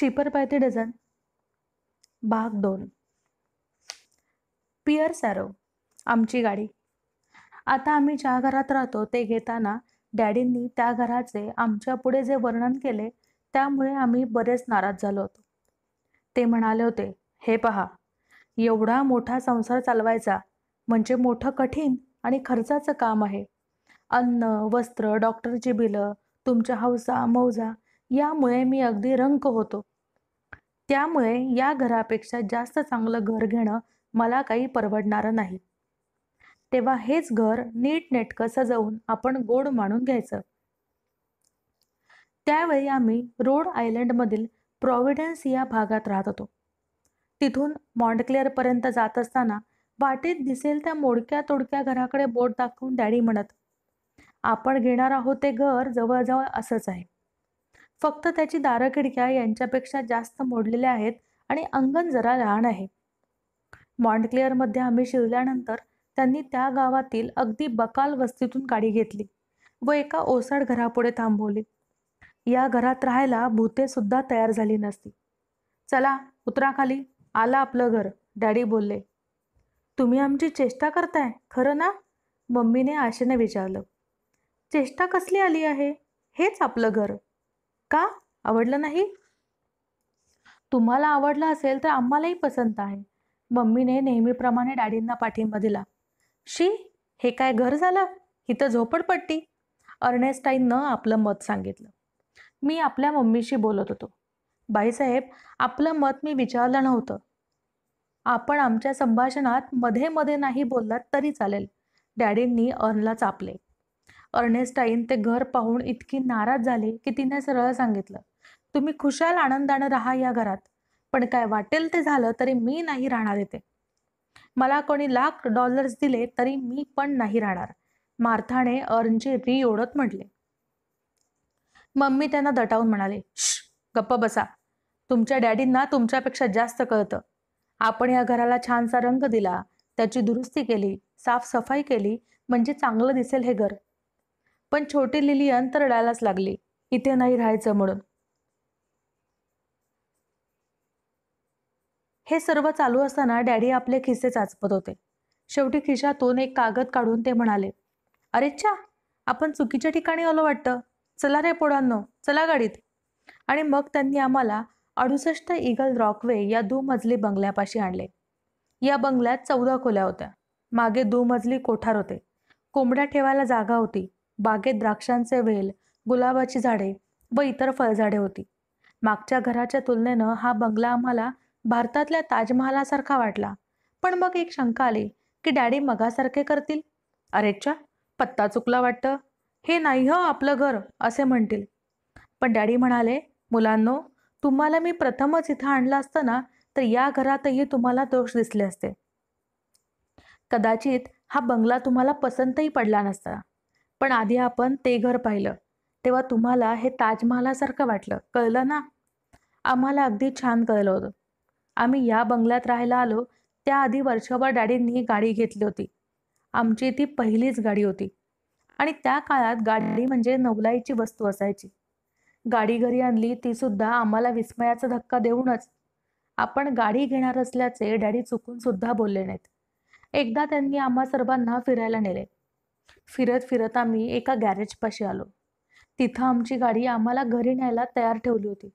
cheaper by the dozen भाग दोन pier सॅरो आमची गाडी आता आम्ही ज्या घरात राहतो ते घेताना डॅडींनी त्या घराचे आमच्या पुढे जे वर्णन केले त्यामुळे आम्ही बरेच नाराज झालो होतो ते म्हणाले होते हे पहा एवढा मोठा संसार चालवायचा म्हणजे मोठं कठीण आणि खर्चाचं काम आहे अन्न वस्त्र डॉक्टरची बिलं तुमच्या हौसा मौजा यामुळे मी अगदी रंक होतो त्यामुळे या घरापेक्षा जास्त चांगलं घर घेणं मला काही परवडणार नाही तेव्हा हेच घर नीटनेटकं सजवून आपण गोड मानून घ्यायचं त्यावेळी आम्ही रोड आयलंडमधील प्रॉव्हिडन्स या भागात राहत होतो तिथून मॉन्डक्लेअरपर्यंत जात असताना वाटेत दिसेल त्या मोडक्या तोडक्या घराकडे बोट दाखवून डॅडी म्हणत आपण घेणार आहोत ते घर जवळजवळ असंच आहे फक्त त्याची दारखिडक्या यांच्यापेक्षा जास्त मोडलेल्या आहेत आणि अंगण जरा लहान आहे मॉन्टक्लेअरमध्ये आम्ही शिरल्यानंतर त्यांनी त्या गावातील अगदी बकाल वस्तीतून गाडी घेतली व एका ओसाड घरापुढे थांबवली या घरात राहायला भूते सुद्धा तयार झाली नसती चला उतराखाली आला आपलं घर डॅडी बोलले तुम्ही आमची चेष्टा करताय खरं ना मम्मीने आशेने विचारलं चेष्टा कसली आली आहे हेच आपलं घर का आवडलं नाही तुम्हाला आवडलं असेल तर आम्हालाही पसंत आहे मम्मीने नेहमीप्रमाणे डॅडींना पाठिंबा दिला शी हे काय घर झालं इथं झोपडपट्टी अर्नेस्टाईननं आपलं मत सांगितलं मी आपल्या मम्मीशी बोलत होतो बाईसाहेब आपलं मत मी विचारलं नव्हतं आपण आमच्या संभाषणात मध्ये मध्ये नाही बोललात तरी चालेल डॅडींनी अर्नला चापले अर्नेस्टाईन ते घर पाहून इतकी नाराज झाली की तिने सरळ सांगितलं तुम्ही खुशाल आनंदानं राहा या घरात पण काय वाटेल ते झालं तरी मी नाही राहणार येते मला कोणी लाख डॉलर्स दिले तरी मी पण नाही राहणार मार्थाने अर्नची री ओढत म्हटले मम्मी त्यांना दटावून म्हणाले गप्प बसा तुमच्या डॅडींना तुमच्यापेक्षा जास्त कळतं आपण या घराला छानसा रंग दिला त्याची दुरुस्ती केली साफसफाई केली म्हणजे चांगलं दिसेल हे घर पण छोटी लिली तर रडायलाच लागली इथे नाही राहायचं म्हणून हे सर्व चालू असताना डॅडी आपले खिसे चाचपत होते शेवटी खिशातून एक कागद काढून ते म्हणाले अरे आपण चुकीच्या ठिकाणी आलो वाटतं चला रे पोडांनो चला गाडीत आणि मग त्यांनी आम्हाला अडुसष्ट इगल रॉकवे या दुमजली बंगल्यापाशी आणले या बंगल्यात चौदा खोल्या होत्या मागे दुमजली कोठार होते कोंबड्या ठेवायला जागा होती बागेत द्राक्षांचे वेल गुलाबाची झाडे व इतर फळझाडे होती मागच्या घराच्या तुलनेनं हा बंगला आम्हाला भारतातल्या ताजमहालासारखा वाटला पण मग एक शंका आली की डॅडी मगासारखे करतील अरेच्छा पत्ता चुकला वाटतं हे नाही हो आपलं घर असे म्हणतील पण डॅडी म्हणाले मुलांनो तुम्हाला मी प्रथमच इथं आणलं असतं ना तर या घरातही तुम्हाला दोष दिसले असते कदाचित हा बंगला तुम्हाला पसंतही पडला नसता पण आधी आपण ते घर पाहिलं तेव्हा तुम्हाला हे ताजमहालासारखं वाटलं कळलं ना आम्हाला अगदी छान कळलं होतं आम्ही या बंगल्यात राहायला आलो त्याआधी वर्षभर डॅडींनी गाडी घेतली होती आमची ती पहिलीच गाडी होती आणि त्या काळात गाडी म्हणजे नवलाईची वस्तू असायची गाडी घरी आणली ती सुद्धा आम्हाला विस्मयाचा धक्का देऊनच आपण गाडी घेणार असल्याचे डॅडी चुकून सुद्धा बोलले नाहीत एकदा त्यांनी आम्हा सर्वांना फिरायला नेले फिरत फिरत आम्ही एका गॅरेजपाशी आलो तिथं आमची गाडी आम्हाला घरी न्यायला तयार ठेवली होती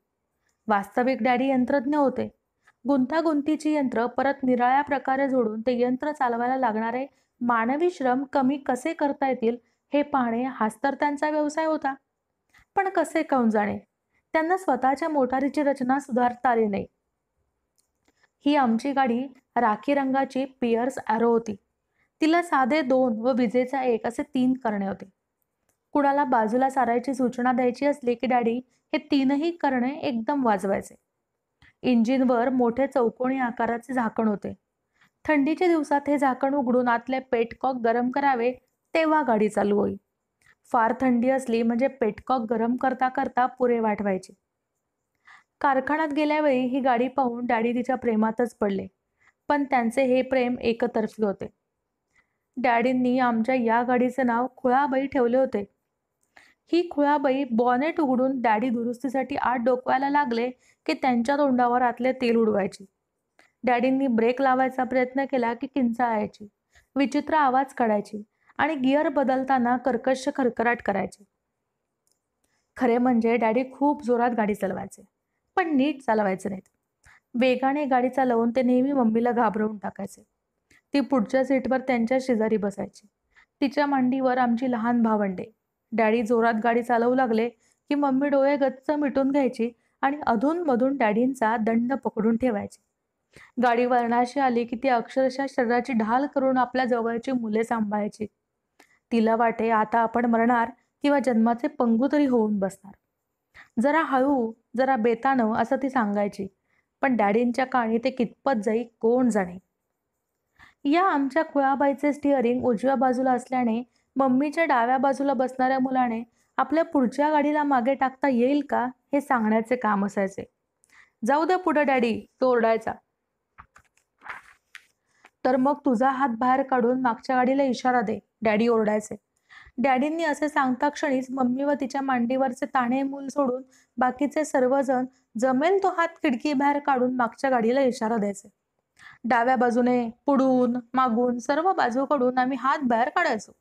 वास्तविक डॅडी यंत्रज्ञ होते गुंतागुंतीची यंत्र परत निराळ्या प्रकारे जोडून ते यंत्र चालवायला लागणारे मानवी श्रम कमी कसे करता येतील हे पाहणे हाच तर त्यांचा व्यवसाय होता पण कसे काऊन जाणे त्यांना स्वतःच्या मोटारीची रचना सुधारता आली नाही ही आमची गाडी राखी रंगाची पियर्स ॲरो होती तिला साधे दोन व विजेचा एक असे तीन करणे होते कुणाला बाजूला सारायची सूचना द्यायची असली की डॅडी हे तीनही करणे एकदम वाजवायचे इंजिनवर मोठे चौकोनी आकाराचे झाकण होते थंडीच्या दिवसात हे झाकण उघडून आतले पेटकॉक गरम करावे तेव्हा गाडी चालू होईल फार थंडी असली म्हणजे पेटकॉक गरम करता करता पुरे वाटवायचे कारखान्यात गेल्यावेळी ही गाडी पाहून डॅडी तिच्या प्रेमातच पडले पण त्यांचे हे प्रेम एकतर्फी होते डॅडींनी आमच्या या गाडीचं नाव खुळाबाई ठेवले होते ही खुळाबाई बॉनेट उघडून डॅडी दुरुस्तीसाठी आत डोकवायला लागले की त्यांच्या तोंडावर आतले तेल उडवायचे डॅडींनी ब्रेक लावायचा प्रयत्न केला की किंचाळायची विचित्र आवाज काढायची आणि गिअर बदलताना कर्कश खरखराट करायचे खरे म्हणजे डॅडी खूप जोरात गाडी चालवायचे पण नीट चालवायचे नाहीत वेगाने गाडी चालवून ते नेहमी मम्मीला घाबरवून टाकायचे ती पुढच्या सीटवर त्यांच्या शेजारी बसायची तिच्या मांडीवर आमची लहान भावंडे डॅडी जोरात गाडी चालवू लागले की मम्मी डोळे गच्च मिटून घ्यायची आणि अधूनमधून डॅडींचा दंड पकडून ठेवायची गाडी वरणाशी आली की ती अक्षरशः शरीराची ढाल करून आपल्या जवळची मुले सांभाळायची तिला वाटे आता आपण मरणार किंवा जन्माचे पंगू तरी होऊन बसणार जरा हळू जरा बेतानं असं ती सांगायची पण डॅडींच्या काणी ते कितपत जाई कोण जाणे या आमच्या कुळाबाईचे स्टिअरिंग उजव्या बाजूला असल्याने मम्मीच्या डाव्या बाजूला बसणाऱ्या मुलाने आपल्या पुढच्या गाडीला मागे टाकता येईल का हे सांगण्याचे काम असायचे जाऊ दे पुढं डॅडी तो ओरडायचा तर मग तुझा हात बाहेर काढून मागच्या गाडीला इशारा दे डॅडी ओरडायचे डॅडींनी असे सांगता क्षणीच मम्मी व तिच्या मांडीवरचे ताणे मूल सोडून बाकीचे सर्वजण जमेल तो हात खिडकी बाहेर काढून मागच्या गाडीला इशारा द्यायचे डाव्या बाजूने पुढून मागून सर्व बाजूकडून आम्ही हात बाहेर काढायचो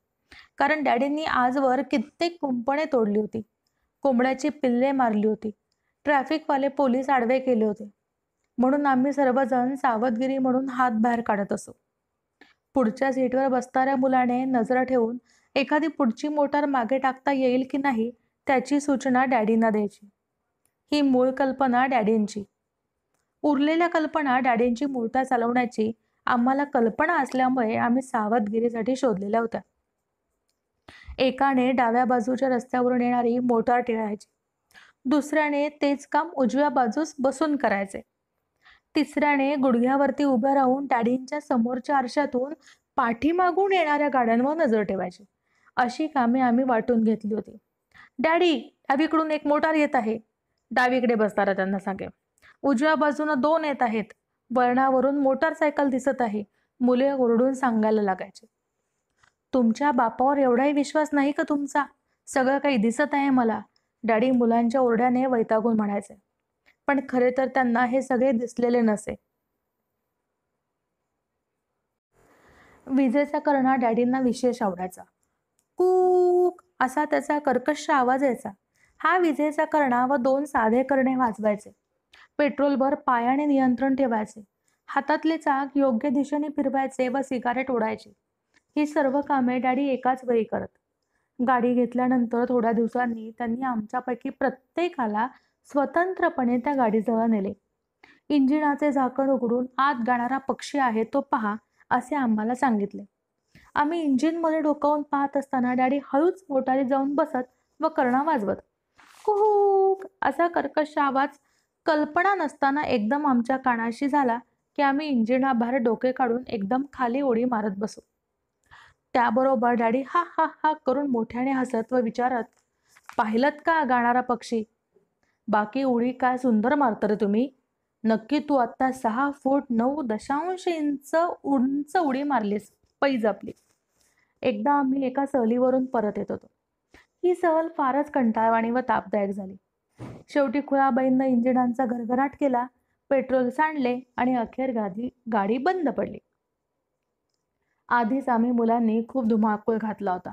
कारण डॅडींनी आजवर कित्येक कुंपणे तोडली होती कोंबड्याची पिल्ले मारली होती ट्रॅफिकवाले पोलीस आडवे केले होते म्हणून आम्ही सर्वजण सावधगिरी म्हणून हात बाहेर काढत असो पुढच्या सीटवर बसणाऱ्या मुलाने नजर ठेवून एखादी पुढची मोटार मागे टाकता येईल की नाही त्याची सूचना डॅडींना द्यायची ही मूळ कल्पना डॅडींची उरलेल्या कल्पना डॅडींची मूर्ता चालवण्याची आम्हाला कल्पना असल्यामुळे आम्ही सावधगिरीसाठी शोधलेल्या होत्या एकाने डाव्या बाजूच्या रस्त्यावरून येणारी मोटार टिळायची दुसऱ्याने तेच काम उजव्या बाजूस बसून करायचे तिसऱ्याने गुडघ्यावरती उभे राहून डॅडींच्या समोरच्या आरशातून पाठीमागून येणाऱ्या गाड्यांवर नजर ठेवायची अशी कामे आम्ही वाटून घेतली होती डॅडी डावीकडून एक मोटार येत आहे डावीकडे बसणारा त्यांना सांगे उजव्या बाजूनं दोन येत आहेत वळणावरून मोटरसायकल दिसत आहे मुले ओरडून सांगायला लागायचे तुमच्या बापावर एवढाही विश्वास नाही का तुमचा सगळं काही दिसत आहे मला डॅडी मुलांच्या ओरड्याने वैतागून म्हणायचे पण खरे तर त्यांना हे सगळे दिसलेले नसे विजेचा करणा डॅडींना विशेष आवडायचा कूक असा त्याचा कर्कश आवाज यायचा हा विजेचा करणा व दोन साधे करणे वाजवायचे पेट्रोलवर पायाने नियंत्रण ठेवायचे हातातले चाक योग्य दिशेने फिरवायचे व सिगारेट ओढायचे ही सर्व कामे डॅडी एकाच वेळी करत गाडी घेतल्यानंतर थोड्या दिवसांनी त्यांनी आमच्यापैकी प्रत्येकाला स्वतंत्रपणे त्या गाडीजवळ नेले इंजिनाचे झाकण उघडून आत गाणारा पक्षी आहे तो पहा असे आम्हाला सांगितले आम्ही इंजिनमध्ये डोकावून पाहत असताना डॅडी हळूच मोटारी जाऊन बसत व कर्णा वाजवत कुहूक असा कर्कश आवाज कल्पना नसताना एकदम आमच्या कानाशी झाला की आम्ही इंजिनाबाहेर डोके काढून एकदम खाली उडी मारत बसू त्याबरोबर डॅडी हा हा हा करून मोठ्याने हसत व विचारत पाहिलत का गाणारा पक्षी बाकी उडी काय सुंदर मारत रे तुम्ही नक्की तू आत्ता सहा फूट नऊ दशांश इंच उंच उडी मारलीस पैज जपली एकदा आम्ही एका सहलीवरून परत येत होतो ही सहल फारच कंटाळवाणी व तापदायक झाली शेवटी खुळाबाईंना इंजिनांचा घरघराट केला पेट्रोल सांडले आणि अखेर गादी गाडी बंद पडली आधीच आम्ही मुलांनी खूप धुमाकूळ घातला होता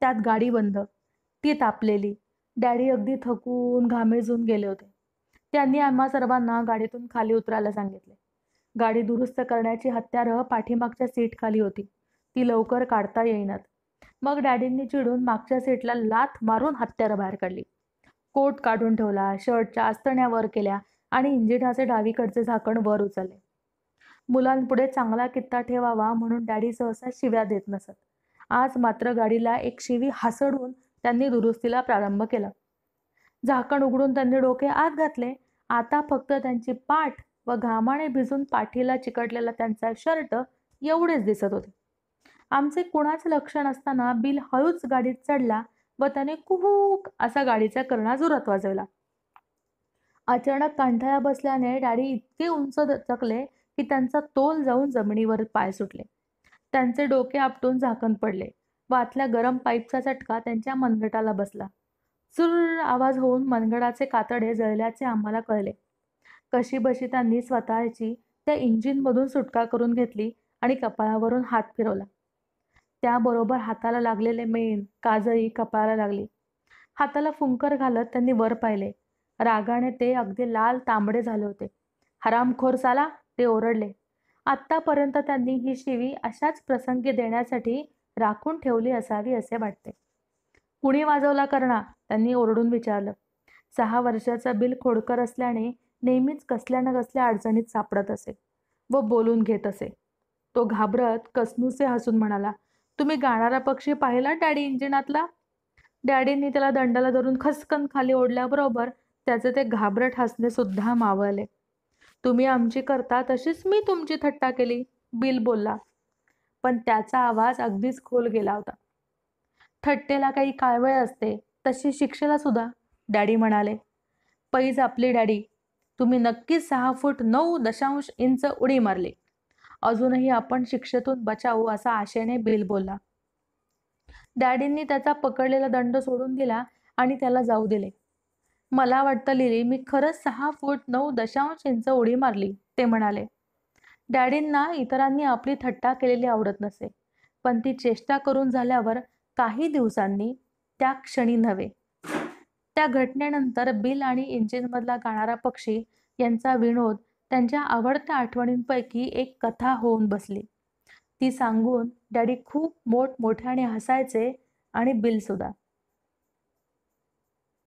त्यात गाडी बंद ती तापलेली डॅडी अगदी थकून घामेजून गेले होते त्यांनी आम्हा सर्वांना गाडीतून खाली उतरायला सांगितले गाडी दुरुस्त करण्याची हत्यार पाठीमागच्या सीट खाली होती ती लवकर काढता येईनात मग डॅडींनी चिडून मागच्या सीटला लाथ मारून हत्यार बाहेर काढली कोट काढून ठेवला शर्टच्या आस्तण्या वर केल्या आणि इंजिनाचे डावीकडचे झाकण वर उचलले मुलांपुढे चांगला कित्ता ठेवावा म्हणून डॅडी सहसा शिव्या देत नसत आज मात्र गाडीला एक शिवी हासडून त्यांनी दुरुस्तीला प्रारंभ केला झाकण उघडून त्यांनी डोके आत घातले आता फक्त त्यांची पाठ व घामाने भिजून पाठीला चिकटलेला त्यांचा शर्ट एवढेच दिसत होते आमचे कुणाच लक्ष नसताना बिल हळूच गाडीत चढला व त्याने कुहूक असा गाडीचा करणा जोरात वाजवला अचानक कांठाळा बसल्याने डाडी इतके उंच चकले की त्यांचा तोल जाऊन जमिनीवर पाय सुटले त्यांचे डोके आपटून झाकण पडले आतल्या गरम पाईपचा चटका त्यांच्या मनगटाला बसला सुर आवाज होऊन मनगडाचे कातडे जळल्याचे आम्हाला कळले कशी बशी त्यांनी स्वतःची त्या इंजिनमधून सुटका करून घेतली आणि कपाळावरून हात फिरवला त्याबरोबर हाताला लागलेले मेण काजळी कपाळाला लागली हाताला फुंकर घालत त्यांनी वर पाहिले रागाने ते अगदी लाल तांबडे झाले होते हरामखोर साला ते ओरडले आतापर्यंत त्यांनी ही शिवी अशाच प्रसंगी देण्यासाठी राखून ठेवली असावी असे वाटते कुणी वाजवला करणा त्यांनी ओरडून विचारलं सहा वर्षाचा बिल खोडकर असल्याने नेहमीच कसल्या ना कसल्या अडचणीत सापडत असे व बोलून घेत असे तो घाबरत कसनुसे हसून म्हणाला तुम्ही गाणारा पक्षी पाहिला डॅडी इंजिनातला डॅडींनी त्याला दंडाला धरून खसकन खाली ओढल्याबरोबर त्याचे ते घाबरट हसणे सुद्धा मावळले तुम्ही आमची करता तशीच मी तुमची थट्टा केली बिल बोलला पण त्याचा आवाज अगदीच खोल गेला होता थट्टेला काही काळवेळ असते तशी शिक्षेला सुद्धा डॅडी म्हणाले पैज आपली डॅडी तुम्ही नक्कीच सहा फूट नऊ दशांश इंच उडी मारली अजूनही आपण शिक्षेतून बचावू असा आशेने बिल बोलला डॅडींनी त्याचा पकडलेला दंड सोडून दिला आणि त्याला जाऊ दिले मला वाटतं लिली मी खरंच सहा फूट नऊ दशांश इंच उडी मारली ते म्हणाले डॅडींना इतरांनी आपली थट्टा केलेली आवडत नसे पण ती चेष्टा करून झाल्यावर काही दिवसांनी त्या क्षणी नव्हे त्या घटनेनंतर बिल आणि इंजिनमधला गाणारा पक्षी यांचा विनोद त्यांच्या आवडत्या आठवणींपैकी एक कथा होऊन बसली ती सांगून डॅडी खूप मोठमोठ्याने हसायचे आणि बिलसुद्धा